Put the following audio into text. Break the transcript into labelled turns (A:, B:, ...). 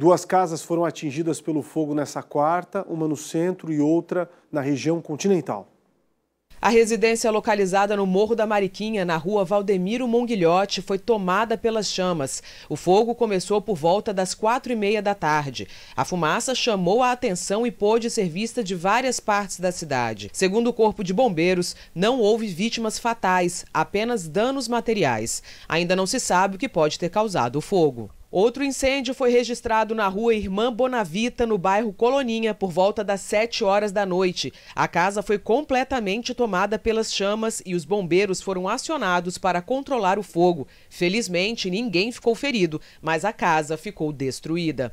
A: Duas casas foram atingidas pelo fogo nessa quarta, uma no centro e outra na região continental.
B: A residência localizada no Morro da Mariquinha, na rua Valdemiro Monguilhote, foi tomada pelas chamas. O fogo começou por volta das quatro e meia da tarde. A fumaça chamou a atenção e pôde ser vista de várias partes da cidade. Segundo o Corpo de Bombeiros, não houve vítimas fatais, apenas danos materiais. Ainda não se sabe o que pode ter causado o fogo. Outro incêndio foi registrado na rua Irmã Bonavita, no bairro Coloninha, por volta das 7 horas da noite. A casa foi completamente tomada pelas chamas e os bombeiros foram acionados para
C: controlar o fogo. Felizmente, ninguém ficou ferido, mas a casa ficou destruída.